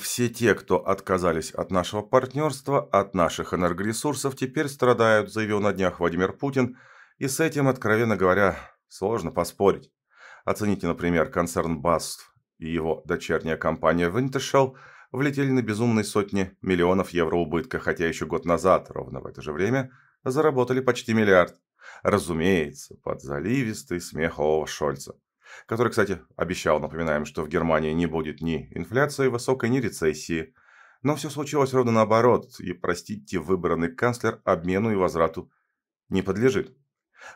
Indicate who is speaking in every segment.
Speaker 1: Все те, кто отказались от нашего партнерства, от наших энергоресурсов, теперь страдают, заявил на днях Владимир Путин, и с этим, откровенно говоря, сложно поспорить. Оцените, например, концерн Баст и его дочерняя компания Wintershell влетели на безумные сотни миллионов евро убытка, хотя еще год назад, ровно в это же время, заработали почти миллиард. Разумеется, под заливистый смех Ова Шольца который, кстати, обещал, напоминаем, что в Германии не будет ни инфляции высокой, ни рецессии. Но все случилось ровно наоборот, и, простите, выбранный канцлер обмену и возврату не подлежит.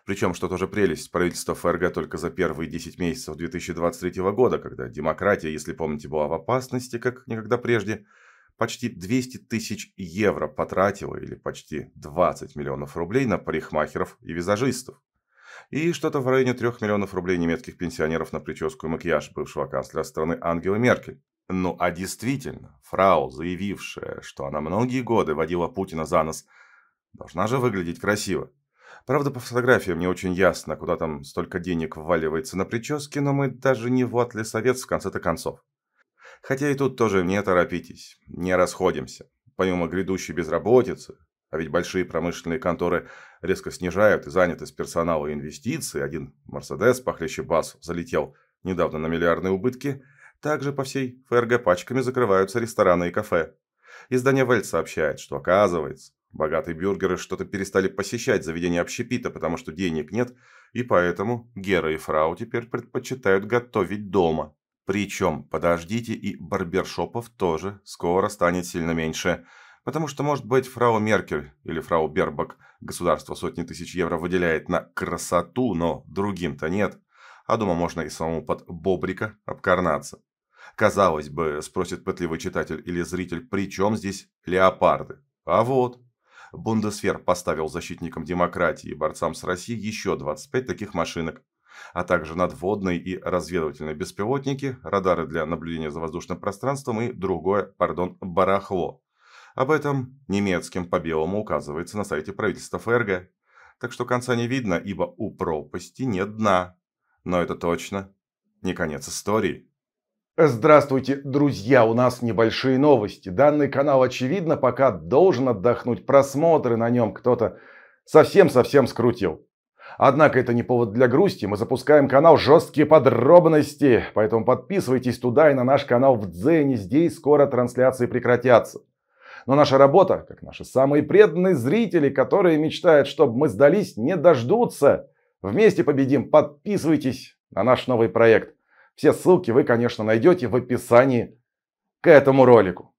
Speaker 1: Причем, что тоже прелесть, правительство ФРГ только за первые 10 месяцев 2023 года, когда демократия, если помните, была в опасности, как никогда прежде, почти 200 тысяч евро потратила, или почти 20 миллионов рублей на парикмахеров и визажистов и что-то в районе 3 миллионов рублей немецких пенсионеров на прическу и макияж бывшего канцлера страны Ангелы Меркель. Ну а действительно, фрау, заявившая, что она многие годы водила Путина за нос, должна же выглядеть красиво. Правда, по фотографиям не очень ясно, куда там столько денег вваливается на прически, но мы даже не в атле совет в конце-то концов. Хотя и тут тоже не торопитесь, не расходимся. Помимо грядущей безработицы, а ведь большие промышленные конторы резко снижают и занятость персонала и инвестиций. Один «Мерседес» похлеще «Бас» залетел недавно на миллиардные убытки. Также по всей ФРГ пачками закрываются рестораны и кафе. Издание «Вельт» сообщает, что оказывается, богатые бюргеры что-то перестали посещать заведения общепита, потому что денег нет, и поэтому Гера и Фрау теперь предпочитают готовить дома. Причем, подождите, и барбершопов тоже скоро станет сильно меньше – Потому что, может быть, фрау Меркель или фрау Бербак государство сотни тысяч евро выделяет на красоту, но другим-то нет. А дома можно и самому под бобрика обкарнаться. Казалось бы, спросит пытливый читатель или зритель, при чем здесь леопарды? А вот. Бундесвер поставил защитникам демократии и борцам с Россией еще 25 таких машинок а также надводные и разведывательные беспилотники, радары для наблюдения за воздушным пространством и другое, пардон, барахло. Об этом немецким по белому указывается на сайте правительства ФРГ. Так что конца не видно, ибо у пропасти нет дна. Но это точно не конец истории. Здравствуйте, друзья! У нас небольшие новости. Данный канал, очевидно, пока должен отдохнуть. Просмотры на нем кто-то совсем-совсем скрутил. Однако это не повод для грусти. Мы запускаем канал «Жесткие подробности». Поэтому подписывайтесь туда и на наш канал в Дзене. Здесь скоро трансляции прекратятся. Но наша работа, как наши самые преданные зрители, которые мечтают, чтобы мы сдались, не дождутся. Вместе победим. Подписывайтесь на наш новый проект. Все ссылки вы, конечно, найдете в описании к этому ролику.